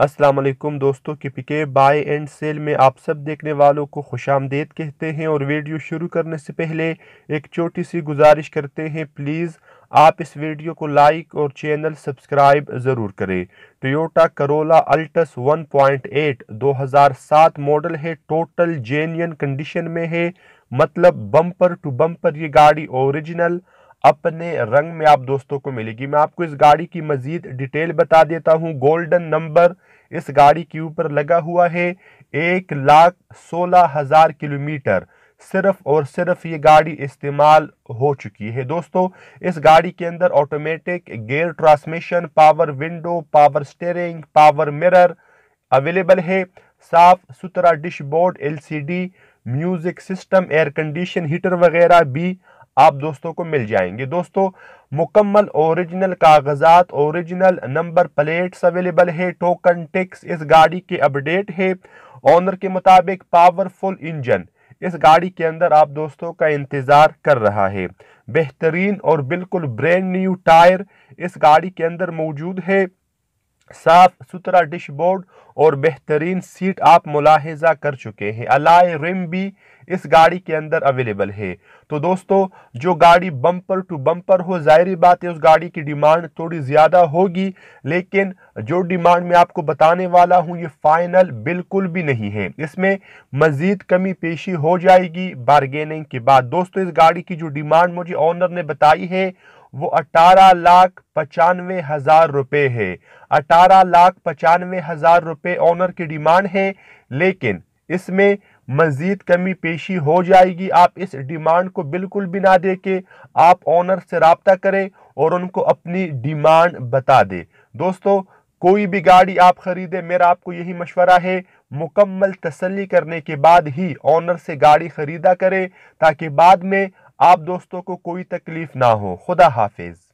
अस्सलाम वालेकुम दोस्तों की पिके बाय एंड सेल में आप सब देखने वालों को खुश आमदेद कहते हैं और वीडियो शुरू करने से पहले एक छोटी सी गुजारिश करते हैं प्लीज़ आप इस वीडियो को लाइक और चैनल सब्सक्राइब ज़रूर करें टोयोटा करोला अल्टस 1.8 2007 मॉडल है टोटल जेन्यन कंडीशन में है मतलब बम्पर टू बम्पर ये गाड़ी ओरिजिनल अपने रंग में आप दोस्तों को मिलेगी मैं आपको इस गाड़ी की मज़ीद डिटेल बता देता हूँ गोल्डन नंबर इस गाड़ी के ऊपर लगा हुआ है एक लाख सोलह हज़ार किलोमीटर सिर्फ और सिर्फ ये गाड़ी इस्तेमाल हो चुकी है दोस्तों इस गाड़ी के अंदर automatic gear transmission power window power steering power mirror available है साफ सुथरा dashboard LCD music system air condition heater वगैरह भी आप दोस्तों को मिल जाएंगे दोस्तों मुकम्मल ओरिजिनल कागजात ओरिजिनल नंबर प्लेट्स अवेलेबल है टोकन टिक्स इस गाड़ी के अपडेट है ऑनर के मुताबिक पावरफुल इंजन इस गाड़ी के अंदर आप दोस्तों का इंतज़ार कर रहा है बेहतरीन और बिल्कुल ब्रांड न्यू टायर इस गाड़ी के अंदर मौजूद है साफ सुथरा डिश बोर्ड और बेहतरीन सीट आप मुलाहजा कर चुके हैं अलाय रिम भी इस गाड़ी के अंदर अवेलेबल है तो दोस्तों जो गाड़ी बम्पर टू बम्पर हो जाहिर बात है उस गाड़ी की डिमांड थोड़ी ज़्यादा होगी लेकिन जो डिमांड मैं आपको बताने वाला हूँ ये फाइनल बिल्कुल भी नहीं है इसमें मज़ीद कमी पेशी हो जाएगी बारगेनिंग के बाद दोस्तों इस गाड़ी की जो डिमांड मुझे ऑनर ने बताई है वो अठारह लाख पचानवे हजार रुपये है अठारह लाख पचानवे हजार रुपये ऑनर की डिमांड है लेकिन इसमें मज़ीद कमी पेशी हो जाएगी आप इस डिमांड को बिल्कुल भी ना दे के आप ऑनर से रबता करें और उनको अपनी डिमांड बता दें दोस्तों कोई भी गाड़ी आप ख़रीदें मेरा आपको यही मशवरा है मुकम्मल तसल्ली करने के बाद ही ऑनर से गाड़ी ख़रीदा करें ताकि बाद में आप दोस्तों को कोई तकलीफ ना हो खुदा हाफिज़